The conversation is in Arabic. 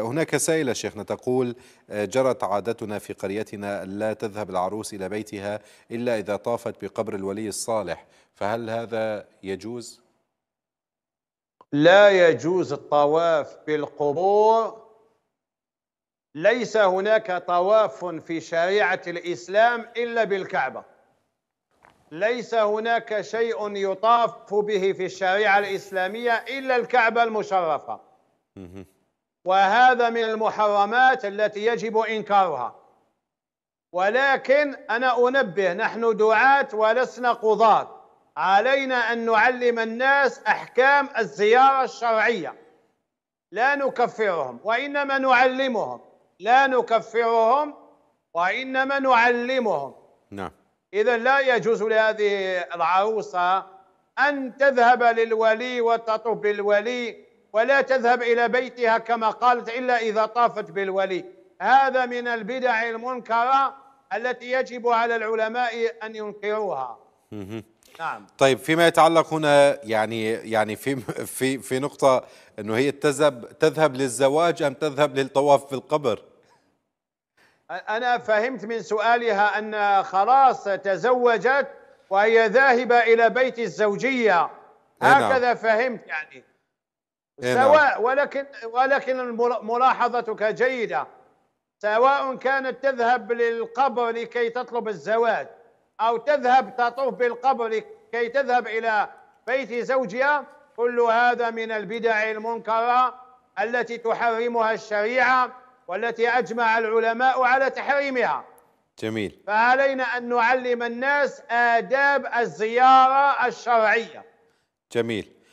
هناك سائلة شيخنا تقول آه، جرت عادتنا في قريتنا لا تذهب العروس إلى بيتها إلا إذا طافت بقبر الولي الصالح فهل هذا يجوز؟ لا يجوز الطواف بالقبور ليس هناك طواف في شريعة الإسلام إلا بالكعبة ليس هناك شيء يطاف به في الشريعة الإسلامية إلا الكعبة المشرفة وهذا من المحرمات التي يجب إنكارها ولكن أنا أنبه نحن دعاة ولسنا قضاة علينا أن نعلم الناس أحكام الزيارة الشرعية لا نكفرهم وإنما نعلمهم لا نكفرهم وإنما نعلمهم نعم إذا لا يجوز لهذه العروسة أن تذهب للولي وتطب بالولي ولا تذهب إلى بيتها كما قالت إلا إذا طافت بالولي هذا من البدع المنكرة التي يجب على العلماء أن ينكروها نعم طيب فيما يتعلق هنا يعني يعني في في في نقطة انه هي تذهب تذهب للزواج ام تذهب للطواف في القبر؟ انا فهمت من سؤالها ان خلاص تزوجت وهي ذاهبة الى بيت الزوجية نعم. هكذا نعم. فهمت يعني إيه، نعم. سواء ولكن ولكن ملاحظتك جيده سواء كانت تذهب للقبر لكي تطلب الزواج او تذهب تطوف بالقبر لكي تذهب الى بيت زوجها كل هذا من البدع المنكره التي تحرمها الشريعه والتي اجمع العلماء على تحريمها. جميل. فعلينا ان نعلم الناس آداب الزياره الشرعيه. جميل.